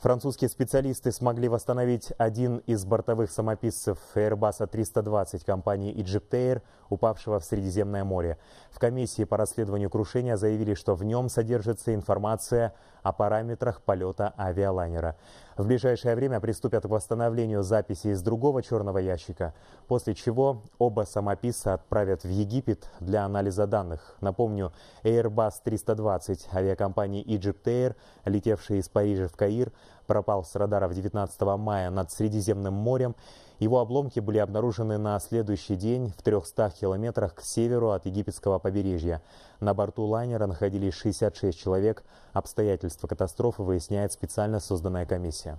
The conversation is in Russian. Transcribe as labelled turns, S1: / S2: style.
S1: Французские специалисты смогли восстановить один из бортовых самописцев Airbus 320 а компании Egypt Air, упавшего в Средиземное море. В комиссии по расследованию крушения заявили, что в нем содержится информация о параметрах полета авиалайнера. В ближайшее время приступят к восстановлению записи из другого черного ящика, после чего оба самописца отправят в Египет для анализа данных. Напомню, Airbus 320 авиакомпании Egypt Air, летевший из Парижа в Каир – пропал с радаров 19 мая над Средиземным морем. Его обломки были обнаружены на следующий день в 300 километрах к северу от египетского побережья. На борту лайнера находились 66 человек. Обстоятельства катастрофы выясняет специально созданная комиссия.